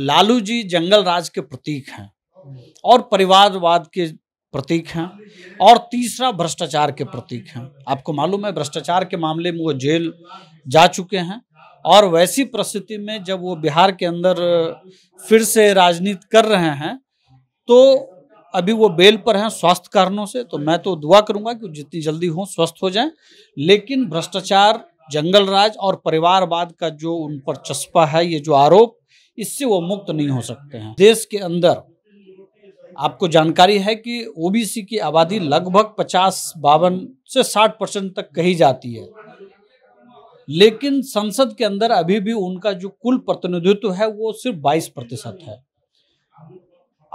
लालू जी जंगल राज के प्रतीक हैं और परिवारवाद के प्रतीक हैं और तीसरा भ्रष्टाचार के प्रतीक हैं आपको मालूम है भ्रष्टाचार के मामले में वो जेल जा चुके हैं और वैसी परिस्थिति में जब वो बिहार के अंदर फिर से राजनीति कर रहे हैं तो अभी वो बेल पर हैं स्वास्थ्य कारणों से तो मैं तो दुआ करूंगा कि जितनी जल्दी हो स्वस्थ हो जाएं लेकिन भ्रष्टाचार जंगल राज और परिवारवाद का जो उन पर चस्पा है ये जो आरोप इससे वो मुक्त नहीं हो सकते हैं देश के अंदर आपको जानकारी है कि ओबीसी की आबादी लगभग पचास बावन से साठ परसेंट तक कही जाती है लेकिन संसद के अंदर अभी भी उनका जो कुल प्रतिनिधित्व है वो सिर्फ बाईस प्रतिशत है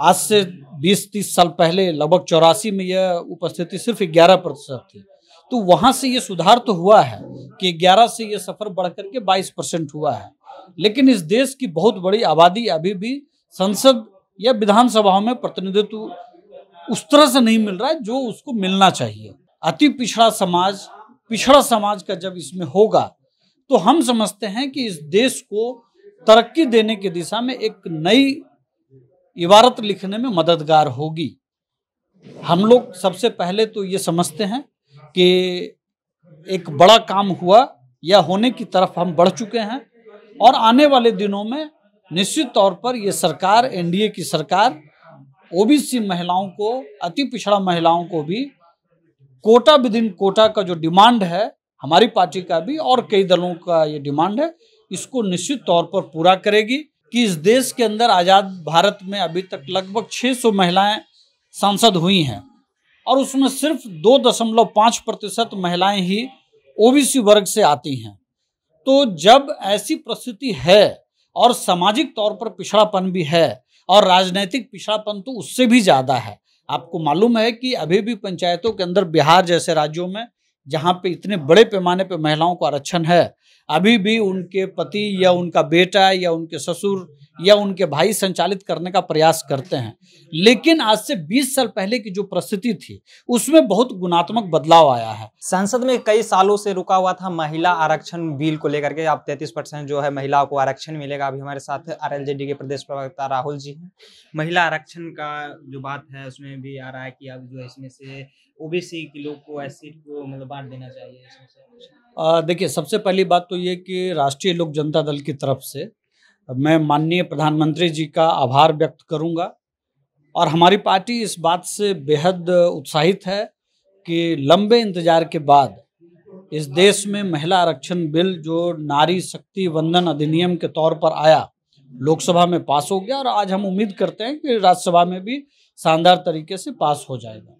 आज से बीस तीस साल पहले लगभग चौरासी में यह उपस्थिति सिर्फ ग्यारह प्रतिशत थी तो वहां से ये सुधार तो हुआ है कि ग्यारह से ये सफर बढ़ करके बाईस परसेंट हुआ है लेकिन इस देश की बहुत बड़ी आबादी अभी भी संसद या विधानसभाओं में प्रतिनिधित्व उस तरह से नहीं मिल रहा है जो उसको मिलना चाहिए अति पिछड़ा समाज पिछड़ा समाज का जब इसमें होगा तो हम समझते हैं कि इस देश को तरक्की देने की दिशा में एक नई इबारत लिखने में मददगार होगी हम लोग सबसे पहले तो ये समझते हैं कि एक बड़ा काम हुआ या होने की तरफ हम बढ़ चुके हैं और आने वाले दिनों में निश्चित तौर पर ये सरकार एनडीए की सरकार ओबीसी महिलाओं को अति पिछड़ा महिलाओं को भी कोटा विद इन कोटा का जो डिमांड है हमारी पार्टी का भी और कई दलों का ये डिमांड है इसको निश्चित तौर पर पूरा करेगी कि इस देश के अंदर आज़ाद भारत में अभी तक लगभग 600 महिलाएं सांसद हुई हैं और उसमें सिर्फ दो दशमलव पाँच प्रतिशत महिलाएँ ही ओबीसी वर्ग से आती हैं तो जब ऐसी परिस्थिति है और सामाजिक तौर पर पिछड़ापन भी है और राजनीतिक पिछड़ापन तो उससे भी ज़्यादा है आपको मालूम है कि अभी भी पंचायतों के अंदर बिहार जैसे राज्यों में जहाँ पे इतने बड़े पैमाने पे महिलाओं को आरक्षण है अभी भी उनके पति या उनका बेटा या उनके ससुर या उनके भाई संचालित करने का प्रयास करते हैं लेकिन आज से 20 साल पहले की जो परिस्थिति थी उसमें बहुत गुणात्मक बदलाव आया है संसद में कई सालों से रुका हुआ था महिला आरक्षण बिल को लेकर के अब 33 परसेंट जो है महिलाओं को आरक्षण मिलेगा अभी हमारे साथ आर के प्रदेश प्रवक्ता राहुल जी हैं महिला आरक्षण का जो बात है उसमें भी आ रहा है कि अब जो इसमें से ओबीसी के लोग को एस को मतलब बांट देना चाहिए देखिए सबसे पहली बात तो ये कि राष्ट्रीय लोक जनता दल की तरफ से मैं माननीय प्रधानमंत्री जी का आभार व्यक्त करूंगा और हमारी पार्टी इस बात से बेहद उत्साहित है कि लंबे इंतजार के बाद इस देश में महिला आरक्षण बिल जो नारी शक्ति वंदन अधिनियम के तौर पर आया लोकसभा में पास हो गया और आज हम उम्मीद करते हैं कि राज्यसभा में भी शानदार तरीके से पास हो जाएगा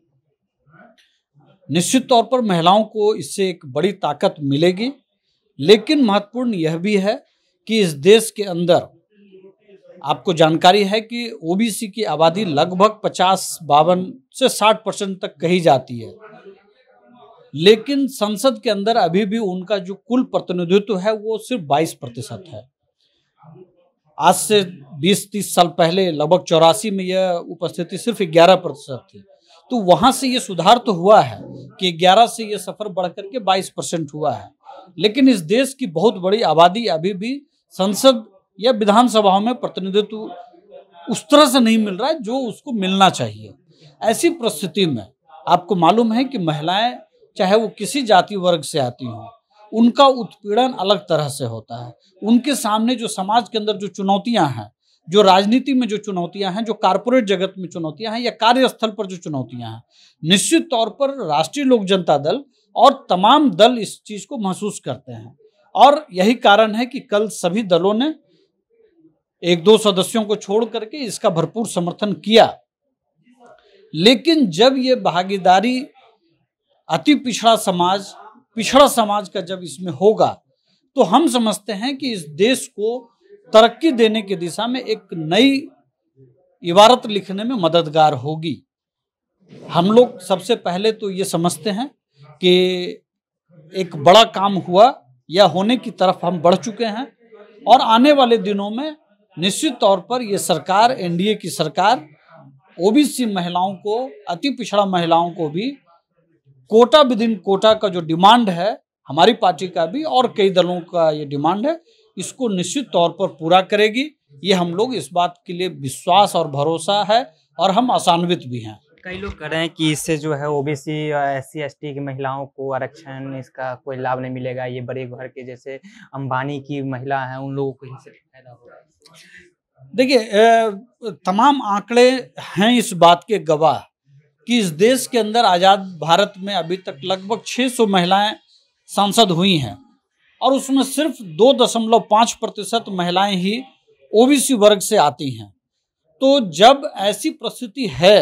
निश्चित तौर पर महिलाओं को इससे एक बड़ी ताकत मिलेगी लेकिन महत्वपूर्ण यह भी है कि इस देश के अंदर आपको जानकारी है कि ओबीसी की आबादी लगभग पचास बावन से साठ परसेंट तक कही जाती है लेकिन संसद के अंदर अभी भी उनका जो कुल प्रतिनिधित्व है वो सिर्फ बाईस प्रतिशत है आज से बीस तीस साल पहले लगभग चौरासी में यह उपस्थिति सिर्फ ग्यारह प्रतिशत थी तो वहां से ये सुधार तो हुआ है कि ग्यारह से ये सफ़र बढ़ करके बाईस परसेंट हुआ है लेकिन इस देश की बहुत बड़ी आबादी अभी भी संसद या विधानसभाओं में प्रतिनिधित्व उस तरह से नहीं मिल रहा है जो उसको मिलना चाहिए ऐसी परिस्थिति में आपको मालूम है कि महिलाएं चाहे वो किसी जाति वर्ग से आती हों उनका उत्पीड़न अलग तरह से होता है उनके सामने जो समाज के अंदर जो चुनौतियां हैं जो राजनीति में जो चुनौतियां हैं जो कारपोरेट जगत में चुनौतियां हैं या कार्यस्थल पर जो चुनौतियां हैं निश्चित तौर पर राष्ट्रीय लोक जनता दल और तमाम दल इस चीज़ को महसूस करते हैं और यही कारण है कि कल सभी दलों ने एक दो सदस्यों को छोड़ करके इसका भरपूर समर्थन किया लेकिन जब ये भागीदारी अति पिछड़ा समाज पिछड़ा समाज का जब इसमें होगा तो हम समझते हैं कि इस देश को तरक्की देने की दिशा में एक नई इबारत लिखने में मददगार होगी हम लोग सबसे पहले तो ये समझते हैं कि एक बड़ा काम हुआ या होने की तरफ हम बढ़ चुके हैं और आने वाले दिनों में निश्चित तौर पर ये सरकार एनडीए की सरकार ओबीसी महिलाओं को अति पिछड़ा महिलाओं को भी कोटा विद इन कोटा का जो डिमांड है हमारी पार्टी का भी और कई दलों का ये डिमांड है इसको निश्चित तौर पर पूरा करेगी ये हम लोग इस बात के लिए विश्वास और भरोसा है और हम आसान्वित भी हैं कई लोग कह रहे हैं कि इससे जो है OBC S C S T की महिलाओं को आरक्षण इसका कोई लाभ नहीं मिलेगा ये बड़े घर के जैसे अंबानी की महिला है उन लोगों को से फायदा होगा देखिए तमाम आंकड़े हैं इस बात के गवाह कि इस देश के अंदर आज़ाद भारत में अभी तक लगभग 600 महिलाएं सांसद हुई हैं और उसमें सिर्फ दो दशमलव पाँच प्रतिशत महिलाएं ही ओबीसी वर्ग से आती हैं तो जब ऐसी परिस्थिति है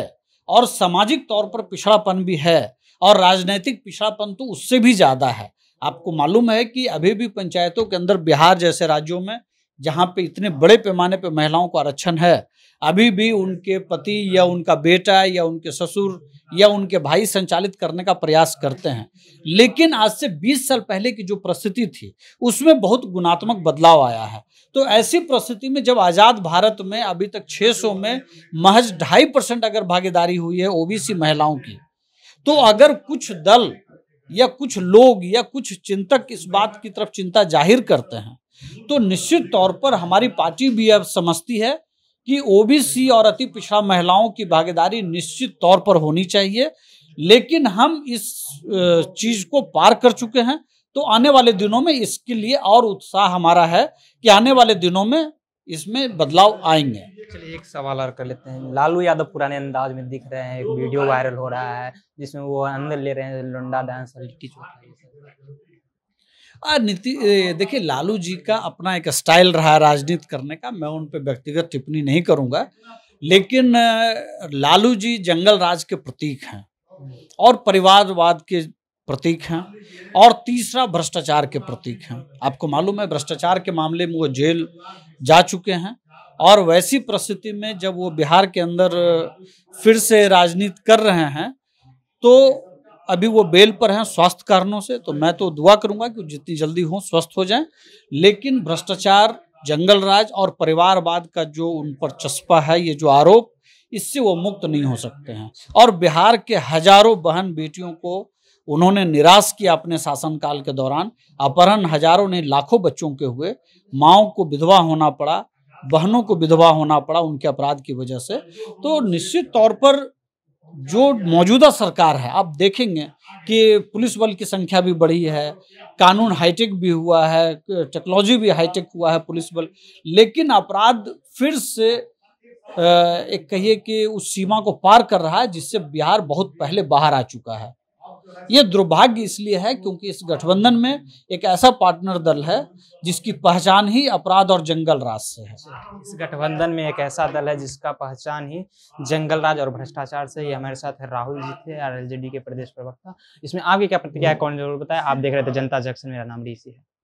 और सामाजिक तौर पर पिछड़ापन भी है और राजनीतिक पिछड़ापन तो उससे भी ज़्यादा है आपको मालूम है कि अभी भी पंचायतों के अंदर बिहार जैसे राज्यों में जहाँ पे इतने बड़े पैमाने पे महिलाओं को आरक्षण है अभी भी उनके पति या उनका बेटा या उनके ससुर या उनके भाई संचालित करने का प्रयास करते हैं लेकिन आज से 20 साल पहले की जो परिस्थिति थी उसमें बहुत गुणात्मक बदलाव आया है तो ऐसी परिस्थिति में जब आज़ाद भारत में अभी तक 600 में महज ढाई परसेंट अगर भागीदारी हुई है ओबीसी महिलाओं की तो अगर कुछ दल या कुछ लोग या कुछ चिंतक इस बात की तरफ चिंता जाहिर करते हैं तो निश्चित तौर पर हमारी पार्टी भी अब समझती है कि ओबीसी और अति पिछड़ा महिलाओं की भागीदारी निश्चित तौर पर होनी चाहिए लेकिन हम इस चीज को पार कर चुके हैं तो आने वाले दिनों में इसके लिए और उत्साह हमारा है कि आने वाले दिनों में इसमें बदलाव आएंगे चलिए एक सवाल और कर लेते हैं लालू यादव पुराने अंदाज में दिख रहे हैं एक वीडियो वायरल हो रहा है जिसमें वो आनंद ले रहे हैं लुंडा डांस और नीति देखिए लालू जी का अपना एक स्टाइल रहा है राजनीति करने का मैं उन पर व्यक्तिगत टिप्पणी नहीं करूँगा लेकिन लालू जी जंगल राज के प्रतीक हैं और परिवारवाद के प्रतीक हैं और तीसरा भ्रष्टाचार के प्रतीक हैं आपको मालूम है भ्रष्टाचार के मामले में वो जेल जा चुके हैं और वैसी परिस्थिति में जब वो बिहार के अंदर फिर से राजनीति कर रहे हैं तो अभी वो बेल पर हैं स्वास्थ्य कारणों से तो मैं तो दुआ करूंगा कि जितनी जल्दी हो स्वस्थ हो जाएं लेकिन भ्रष्टाचार जंगल राज और परिवारवाद का जो उन पर चस्पा है ये जो आरोप इससे वो मुक्त नहीं हो सकते हैं और बिहार के हजारों बहन बेटियों को उन्होंने निराश किया अपने शासनकाल के दौरान अपहरण हजारों ने लाखों बच्चों के हुए माओ को विधवा होना पड़ा बहनों को विधवा होना पड़ा उनके अपराध की वजह से तो निश्चित तौर पर जो मौजूदा सरकार है आप देखेंगे कि पुलिस बल की संख्या भी बढ़ी है कानून हाईटेक भी हुआ है टेक्नोलॉजी भी हाईटेक हुआ है पुलिस बल लेकिन अपराध फिर से एक कहिए कि उस सीमा को पार कर रहा है जिससे बिहार बहुत पहले बाहर आ चुका है ये दुर्भाग्य इसलिए है क्योंकि इस गठबंधन में एक ऐसा पार्टनर दल है जिसकी पहचान ही अपराध और जंगल राज से है इस गठबंधन में एक ऐसा दल है जिसका पहचान ही जंगल राज और भ्रष्टाचार से ये हमारे साथ है राहुल जी थे आर के प्रदेश प्रवक्ता इसमें आपकी क्या प्रतिक्रिया कौन जरूर बताए आप देख रहे थे जनता जंक्शन मेरा नाम डीसी है